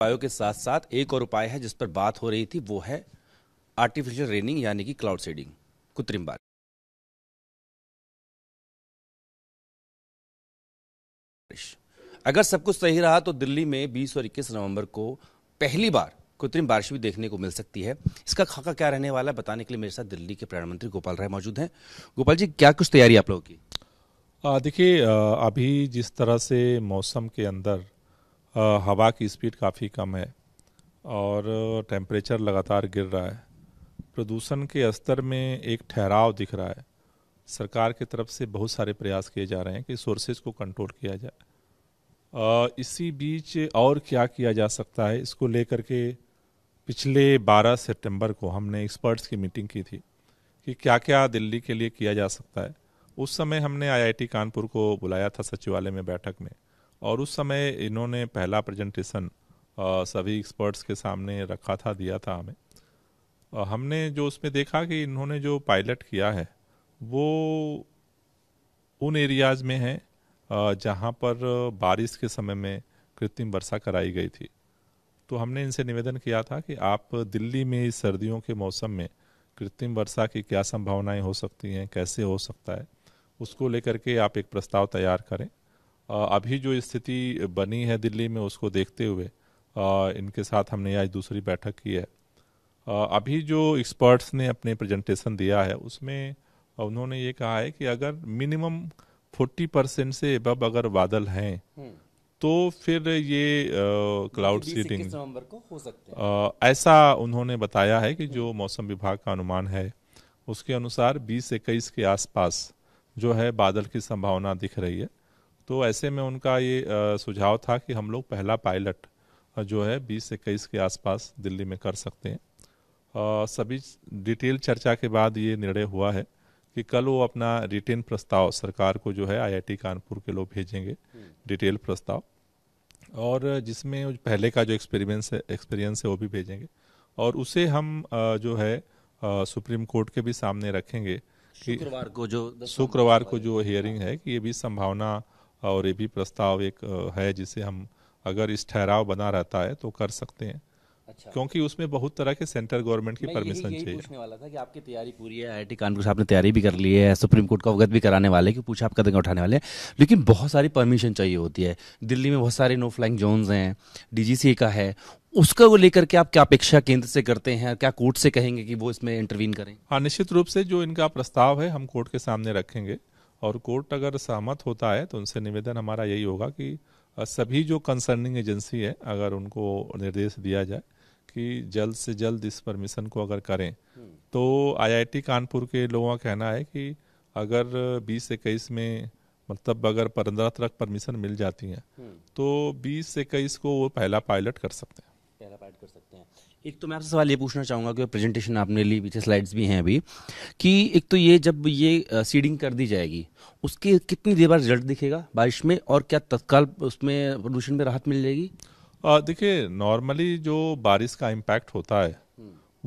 उपायों के साथ साथ एक और उपाय है जिस पर बात हो रही थी वो है आर्टिफिशियल रेनिंग यानी कि क्लाउड सेडिंग कृत्रिम बात अगर सब कुछ सही रहा तो दिल्ली में 20 और 21 नवंबर को पहली बार कृत्रिम बारिश भी देखने को मिल सकती है इसका खाका क्या रहने वाला है बताने के लिए मेरे साथ दिल्ली के प्रधानमंत्री गोपाल राय मौजूद हैं गोपाल जी क्या कुछ तैयारी आप लोगों की देखिए अभी जिस तरह से मौसम के अंदर हवा की स्पीड काफ़ी कम है और टेम्परेचर लगातार गिर रहा है प्रदूषण के स्तर में एक ठहराव दिख रहा है सरकार की तरफ से बहुत सारे प्रयास किए जा रहे हैं कि सोर्सेज को कंट्रोल किया जाए इसी बीच और क्या किया जा सकता है इसको लेकर के पिछले 12 सितंबर को हमने एक्सपर्ट्स की मीटिंग की थी कि क्या क्या दिल्ली के लिए किया जा सकता है उस समय हमने आईआईटी कानपुर को बुलाया था सचिवालय में बैठक में और उस समय इन्होंने पहला प्रेजेंटेशन सभी एक्सपर्ट्स के सामने रखा था दिया था हमें हमने जो उसमें देखा कि इन्होंने जो पायलट किया है वो उन एरियाज में है जहाँ पर बारिश के समय में कृत्रिम वर्षा कराई गई थी तो हमने इनसे निवेदन किया था कि आप दिल्ली में इस सर्दियों के मौसम में कृत्रिम वर्षा की क्या संभावनाएं हो सकती हैं कैसे हो सकता है उसको लेकर के आप एक प्रस्ताव तैयार करें अभी जो स्थिति बनी है दिल्ली में उसको देखते हुए इनके साथ हमने आज दूसरी बैठक की है अभी जो एक्सपर्ट्स ने अपने प्रेजेंटेशन दिया है उसमें उन्होंने ये कहा है कि अगर मिनिमम 40 परसेंट से अब अगर बादल हैं हम्म। तो फिर ये क्लाउड सीडिंग ऐसा उन्होंने बताया है कि जो मौसम विभाग का अनुमान है उसके अनुसार बीस इक्कीस के आसपास जो है बादल की संभावना दिख रही है तो ऐसे में उनका ये सुझाव था कि हम लोग पहला पायलट जो है बीस से इक्कीस के आसपास दिल्ली में कर सकते हैं आ, सभी डिटेल चर्चा के बाद ये निर्णय हुआ है कि कल वो अपना रिटेन प्रस्ताव सरकार को जो है आईआईटी कानपुर के लोग भेजेंगे डिटेल प्रस्ताव और जिसमें पहले का जो एक्सपीरियंस है एक्सपीरियंस है वो भी भेजेंगे और उसे हम जो है सुप्रीम कोर्ट के भी सामने रखेंगे कि शुक्रवार को जो शुक्रवार को जो हियरिंग है कि ये भी संभावना और ये भी प्रस्ताव एक है जिसे हम अगर इस ठहराव बना रहता है तो कर सकते हैं अच्छा। क्योंकि उसमें बहुत तरह के सेंटर गवर्नमेंट की परमिशन चाहिए पूछने वाला था कि आपकी तैयारी पूरी है आईआईटी कानपुर से आपने तैयारी भी कर ली है सुप्रीम कोर्ट का अवगत भी कराने वाले कि पूछा आप कदम उठाने वाले हैं लेकिन बहुत सारी परमिशन चाहिए होती है दिल्ली में बहुत सारे नो फ्लाइंग जोन हैं डीजीसी का है उसका वो लेकर के आप क्या अपेक्षा केंद्र से करते हैं क्या कोर्ट से कहेंगे कि वो इसमें इंटरवीन करें हाँ निश्चित रूप से जो इनका प्रस्ताव है हम कोर्ट के सामने रखेंगे और कोर्ट अगर सहमत होता है तो उनसे निवेदन हमारा यही होगा कि सभी जो कंसर्निंग एजेंसी है अगर उनको निर्देश दिया जाए कि जल्द से जल्द इस परमिशन को अगर करें हम्म। तो आईआईटी कानपुर के लोगों का कहना है कि अगर बीस इक्कीस में मतलब अगर पंद्रह तक परमिशन मिल जाती है हम्म। तो बीस इक्कीस को वो पहला पायलट कर सकते हैं पहला पायलट कर सकते हैं एक तो मैं आपसे सवाल ये पूछना चाहूँगा कि प्रेजेंटेशन आपने ली पीछे स्लाइड्स भी हैं अभी कि एक तो ये जब ये सीडिंग कर दी जाएगी उसके कितनी देर बाद रिजल्ट दिखेगा बारिश में और क्या तत्काल उसमें प्रदूषण में राहत मिल जाएगी देखिए नॉर्मली जो बारिश का इम्पैक्ट होता है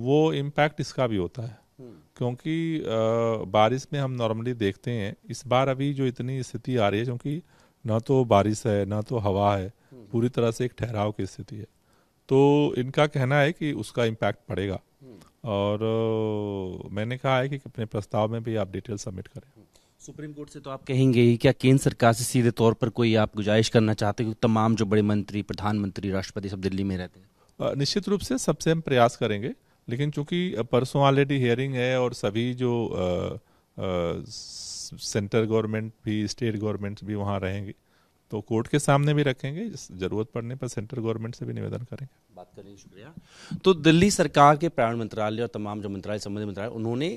वो इम्पैक्ट इसका भी होता है क्योंकि आ, बारिश में हम नॉर्मली देखते हैं इस बार अभी जो इतनी स्थिति आ रही है क्योंकि ना तो बारिश है ना तो हवा है पूरी तरह से एक ठहराव की स्थिति है तो इनका कहना है कि उसका इम्पैक्ट पड़ेगा और मैंने कहा है कि अपने प्रस्ताव में भी आप डिटेल सबमिट करें सुप्रीम कोर्ट से तो आप कहेंगे ही क्या केंद्र सरकार से सीधे तौर पर कोई आप गुजारिश करना चाहते हो तमाम जो बड़े मंत्री प्रधानमंत्री राष्ट्रपति सब दिल्ली में रहते हैं निश्चित रूप से सबसे हम प्रयास करेंगे लेकिन चूंकि परसों ऑलरेडी हियरिंग है और सभी जो सेंट्रल सेंटर गवर्नमेंट भी स्टेट गवर्नमेंट भी वहाँ रहेंगे तो कोर्ट के सामने भी रखेंगे जरूरत पड़ने पर सेंट्रल गवर्नमेंट से भी निवेदन करेंगे बात करेंगे शुक्रिया तो दिल्ली सरकार के पर्यावरण मंत्रालय और तमाम जो मंत्रालय संबंधित मंत्रालय उन्होंने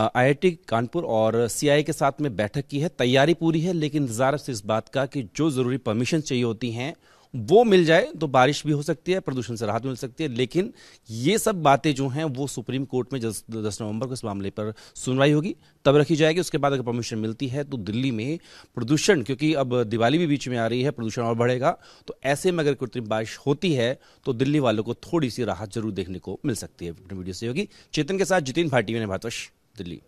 आईआईटी कानपुर और सीआई के साथ में बैठक की है तैयारी पूरी है लेकिन इंतजार इस बात का कि जो जरूरी परमिशन चाहिए होती हैं वो मिल जाए तो बारिश भी हो सकती है प्रदूषण से राहत मिल सकती है लेकिन ये सब बातें जो हैं वो सुप्रीम कोर्ट में दस नवंबर को इस मामले पर सुनवाई होगी तब रखी जाएगी उसके बाद अगर परमिशन मिलती है तो दिल्ली में प्रदूषण क्योंकि अब दिवाली भी बीच में आ रही है प्रदूषण और बढ़ेगा तो ऐसे में अगर कृत्रिम बारिश होती है तो दिल्ली वालों को थोड़ी सी राहत जरूर देखने को मिल सकती है वीडियो से होगी चेतन के साथ जितिन भाटी ने भातवश दिल्ली